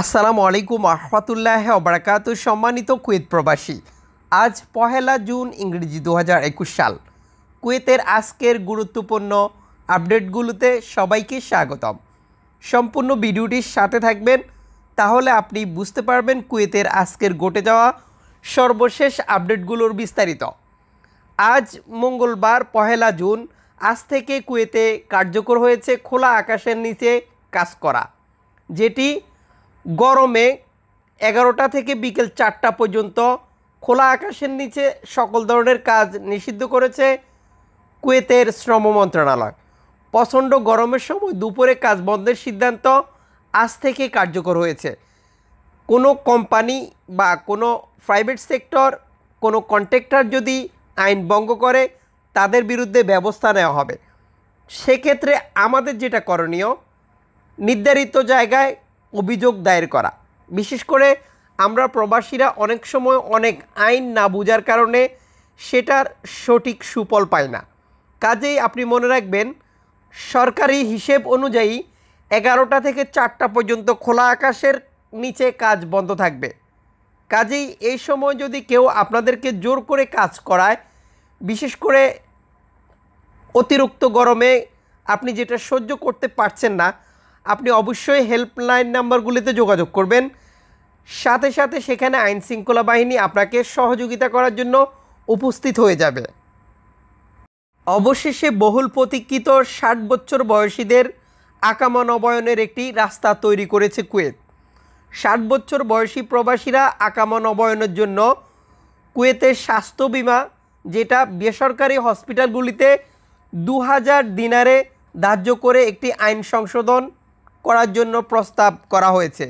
আসসালামু আলাইকুম আহমতুল্লাহ অবরাকাত সম্মানিত কুয়েত প্রবাসী আজ পহেলা জুন ইংরেজি দু সাল কুয়েতের আজকের গুরুত্বপূর্ণ আপডেটগুলোতে সবাইকে স্বাগতম সম্পূর্ণ ভিডিওটির সাথে থাকবেন তাহলে আপনি বুঝতে পারবেন কুয়েতের আজকের ঘটে যাওয়া সর্বশেষ আপডেটগুলোর বিস্তারিত আজ মঙ্গলবার পহেলা জুন আজ থেকে কুয়েতে কার্যকর হয়েছে খোলা আকাশের নিচে কাজ করা যেটি গরমে এগারোটা থেকে বিকেল চারটা পর্যন্ত খোলা আকাশের নিচে সকল ধরনের কাজ নিষিদ্ধ করেছে কুয়েতের শ্রম মন্ত্রণালয় প্রচণ্ড গরমের সময় দুপুরে কাজ বন্ধের সিদ্ধান্ত আজ থেকে কার্যকর হয়েছে কোনো কোম্পানি বা কোনো প্রাইভেট সেক্টর কোনো কন্ট্রাক্টর যদি আইন ভঙ্গ করে তাদের বিরুদ্ধে ব্যবস্থা নেওয়া হবে সেক্ষেত্রে আমাদের যেটা করণীয় নির্ধারিত জায়গায় অভিযোগ দায়ের করা বিশেষ করে আমরা প্রবাসীরা অনেক সময় অনেক আইন না বোঝার কারণে সেটার সঠিক সুফল পায় না কাজেই আপনি মনে রাখবেন সরকারি হিসেব অনুযায়ী এগারোটা থেকে চারটা পর্যন্ত খোলা আকাশের নিচে কাজ বন্ধ থাকবে কাজেই এই সময় যদি কেউ আপনাদেরকে জোর করে কাজ করায় বিশেষ করে অতিরিক্ত গরমে আপনি যেটা সহ্য করতে পারছেন না আপনি অবশ্যই হেল্পলাইন নাম্বারগুলিতে যোগাযোগ করবেন সাথে সাথে সেখানে আইন শৃঙ্খলা বাহিনী আপনাকে সহযোগিতা করার জন্য উপস্থিত হয়ে যাবে অবশেষে বহুল প্রতীক্ষিত ষাট বছর বয়সীদের আকামা নবায়নের একটি রাস্তা তৈরি করেছে কুয়েত ষাট বছর বয়সী প্রবাসীরা আকামা নবায়নের জন্য কুয়েতের স্বাস্থ্য বিমা যেটা বেসরকারি হসপিটালগুলিতে দু হাজার দিনারে ধার্য করে একটি আইন সংশোধন করার জন্য প্রস্তাব করা হয়েছে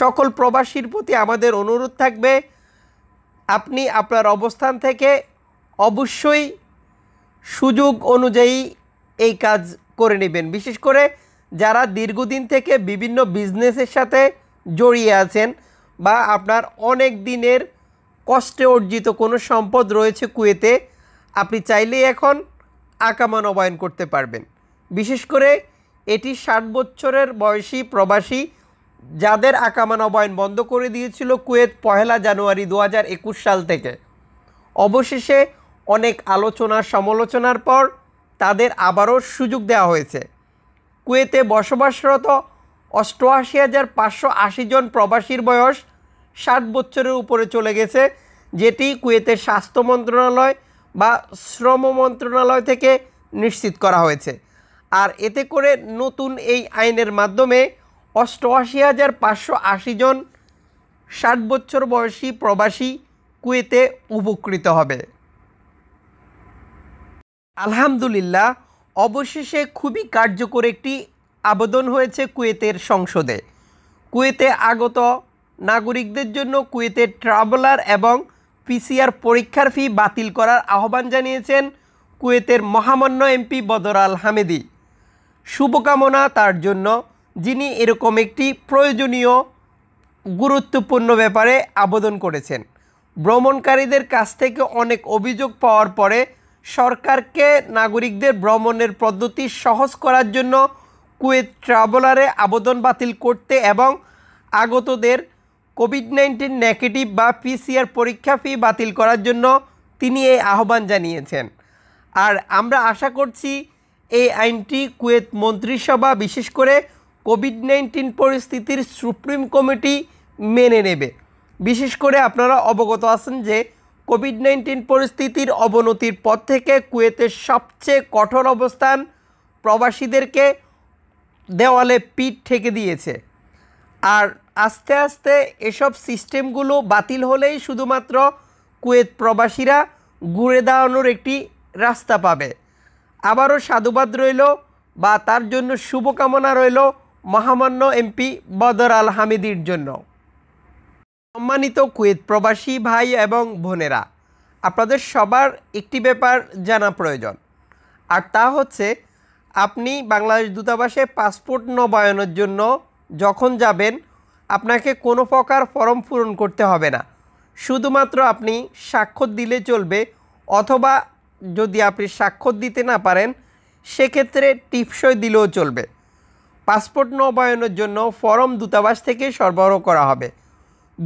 সকল প্রবাসীর প্রতি আমাদের অনুরোধ থাকবে আপনি আপনার অবস্থান থেকে অবশ্যই সুযোগ অনুযায়ী এই কাজ করে নেবেন বিশেষ করে যারা দীর্ঘদিন থেকে বিভিন্ন বিজনেসের সাথে জড়িয়ে আছেন বা আপনার অনেক দিনের কষ্টে অর্জিত কোনো সম্পদ রয়েছে কুয়েতে আপনি চাইলেই এখন আকামা নবায়ন করতে পারবেন বিশেষ করে এটি ষাট বছরের বয়সী প্রবাসী যাদের আকামা নবায়ন বন্ধ করে দিয়েছিল কুয়েত পহেলা জানুয়ারি দু সাল থেকে অবশেষে অনেক আলোচনা সমালোচনার পর তাদের আবারও সুযোগ দেওয়া হয়েছে কুয়েতে বসবাসরত অষ্টআশি হাজার পাঁচশো আশি জন প্রবাসীর বয়স ষাট বছরের উপরে চলে গেছে যেটি কুয়েতের স্বাস্থ্য মন্ত্রণালয় বা শ্রম মন্ত্রণালয় থেকে নিশ্চিত করা হয়েছে আর এতে করে নতুন এই আইনের মাধ্যমে অষ্টআশি হাজার পাঁচশো আশি জন ষাট বছর বয়সী প্রবাসী কুয়েতে উপকৃত হবে আলহামদুলিল্লাহ অবশেষে খুবই কার্যকর একটি আবেদন হয়েছে কুয়েতের সংসদে কুয়েতে আগত নাগরিকদের জন্য কুয়েতের ট্রাভেলার এবং পিসিআর পরীক্ষার ফি বাতিল করার আহ্বান জানিয়েছেন কুয়েতের মহামান্য এমপি বদর আল হামেদি শুভকামনা তার জন্য যিনি এরকম একটি প্রয়োজনীয় গুরুত্বপূর্ণ ব্যাপারে আবেদন করেছেন ভ্রমণকারীদের কাছ থেকে অনেক অভিযোগ পাওয়ার পরে সরকারকে নাগরিকদের ভ্রমণের পদ্ধতি সহজ করার জন্য কুয়েত ট্রাভেলারে আবেদন বাতিল করতে এবং আগতদের কোভিড নাইন্টিন নেগেটিভ বা পিসিআর পরীক্ষা ফি বাতিল করার জন্য তিনি এই আহ্বান জানিয়েছেন আর আমরা আশা করছি এই আইনটি কুয়েত মন্ত্রিসভা বিশেষ করে কোভিড নাইন্টিন পরিস্থিতির সুপ্রিম কমিটি মেনে নেবে বিশেষ করে আপনারা অবগত আছেন যে কোভিড নাইন্টিন পরিস্থিতির অবনতির পর থেকে কুয়েতের সবচেয়ে কঠোর অবস্থান প্রবাসীদেরকে দেওয়ালে পিঠ ঠেকে দিয়েছে আর আস্তে আস্তে এসব সিস্টেমগুলো বাতিল হলেই শুধুমাত্র কুয়েত প্রবাসীরা ঘুরে দাঁড়ানোর একটি রাস্তা পাবে আবারও সাধুবাদ রইল বা তার জন্য শুভকামনা রইল মহামান্য এমপি বদর আল হামিদির জন্য সম্মানিত কুয়েত প্রবাসী ভাই এবং বোনেরা আপনাদের সবার একটি ব্যাপার জানা প্রয়োজন আর তা হচ্ছে আপনি বাংলাদেশ দূতাবাসে পাসপোর্ট নবায়নের জন্য যখন যাবেন আপনাকে কোনো প্রকার ফর্ম পূরণ করতে হবে না শুধুমাত্র আপনি স্বাক্ষর দিলে চলবে অথবা যদি আপনি স্বাক্ষর দিতে না পারেন সেক্ষেত্রে টিপসই দিলেও চলবে পাসপোর্ট নবায়নের জন্য ফরম দূতাবাস থেকে সরবরাহ করা হবে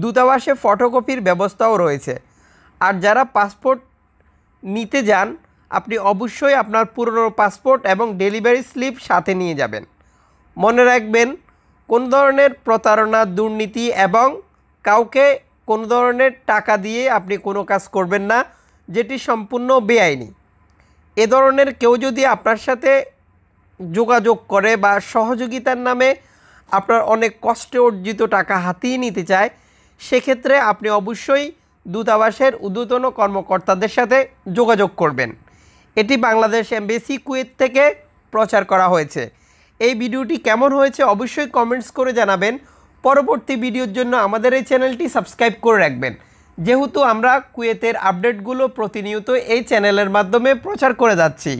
দূতাবাসে ফটোকপির ব্যবস্থাও রয়েছে আর যারা পাসপোর্ট নিতে যান আপনি অবশ্যই আপনার পুরনো পাসপোর্ট এবং ডেলিভারি স্লিপ সাথে নিয়ে যাবেন মনে রাখবেন কোন ধরনের প্রতারণা দুর্নীতি এবং কাউকে কোনো ধরনের টাকা দিয়ে আপনি কোনো কাজ করবেন না যেটি সম্পূর্ণ বেআইনি এ ধরনের কেউ যদি আপনার সাথে যোগাযোগ করে বা সহযোগিতার নামে আপনার অনেক কষ্টে অর্জিত টাকা হাতিয়ে নিতে চায় সেক্ষেত্রে আপনি অবশ্যই দূতাবাসের উদ্বোধন কর্মকর্তাদের সাথে যোগাযোগ করবেন এটি বাংলাদেশ এমবেসি কুয়েত থেকে প্রচার করা হয়েছে এই ভিডিওটি কেমন হয়েছে অবশ্যই কমেন্টস করে জানাবেন পরবর্তী ভিডিওর জন্য আমাদের এই চ্যানেলটি সাবস্ক্রাইব করে রাখবেন যেহেতু আমরা কুয়েতের আপডেটগুলো প্রতিনিয়ত এই চ্যানেলের মাধ্যমে প্রচার করে যাচ্ছি